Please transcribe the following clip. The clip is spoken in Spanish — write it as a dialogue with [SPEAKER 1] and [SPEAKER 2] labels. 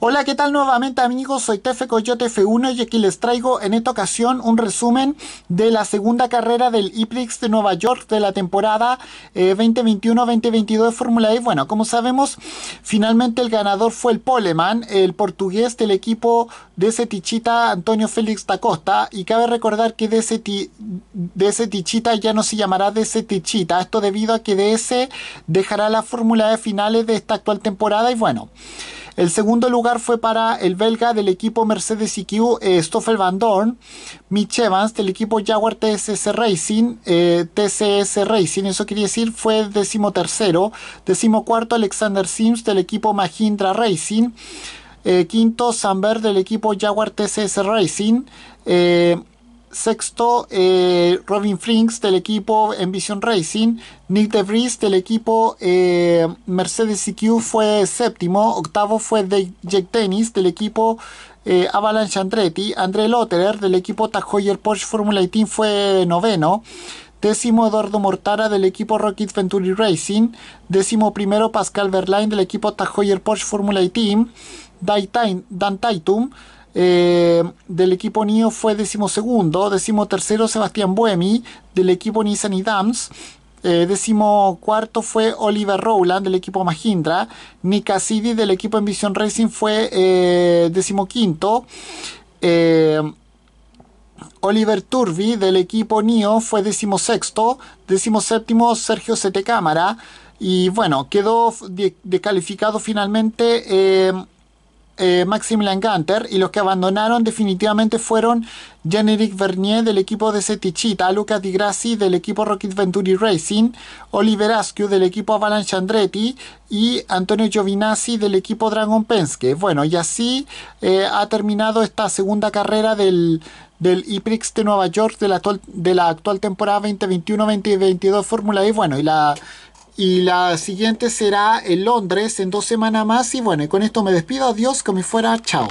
[SPEAKER 1] Hola, ¿qué tal nuevamente amigos? Soy Tefe Coyote F1 y aquí les traigo en esta ocasión un resumen de la segunda carrera del IPRIX de Nueva York de la temporada 2021-2022 eh, de Fórmula E. Bueno, como sabemos, finalmente el ganador fue el Poleman, el portugués del equipo de Tichita, Antonio Félix Tacosta. Y cabe recordar que de ese Tichita ya no se llamará ese Tichita, esto debido a que DS dejará la Fórmula E finales de esta actual temporada y bueno. El segundo lugar fue para el belga del equipo Mercedes EQ, eh, Stoffel Van Dorn, Mitch Evans del equipo Jaguar TSS Racing, eh, TCS Racing, eso quería decir, fue decimotercero, decimocuarto Alexander Sims del equipo Mahindra Racing, eh, quinto Samber del equipo Jaguar TCS Racing, Sexto, eh, Robin Frings del equipo Envision Racing. Nick DeVries del equipo eh, Mercedes EQ fue séptimo. Octavo fue de Dennis del equipo eh, Avalanche Andretti. André Lotterer del equipo tajoyer Porsche Formula 18 fue noveno. Décimo Eduardo Mortara del equipo Rocket Venturi Racing. Décimo primero Pascal Verlaine del equipo tajoyer Porsche Formula 18. Dan Taitum eh, del equipo NIO fue decimosegundo, decimotercero Sebastián Buemi del equipo Nissan y Dams, eh, fue Oliver Rowland del equipo Mahindra. Nick Cassidy del equipo Envision Racing fue eh, decimoquinto, eh, Oliver Turbi del equipo NIO fue decimosexto, sexto. Sergio Sete Cámara. Y bueno, quedó descalificado finalmente eh, Maximilian Ganter y los que abandonaron definitivamente fueron jean Vernier del equipo de Setichita, Lucas Di Grassi del equipo Rocket Venturi Racing, Oliver Askew del equipo Avalanche Andretti y Antonio Giovinazzi del equipo Dragon Penske. Bueno, y así eh, ha terminado esta segunda carrera del, del IPRIX de Nueva York de la, de la actual temporada 2021-2022 Fórmula E. Bueno, y la y la siguiente será en Londres en dos semanas más. Y bueno, con esto me despido. Adiós, como fuera. Chao.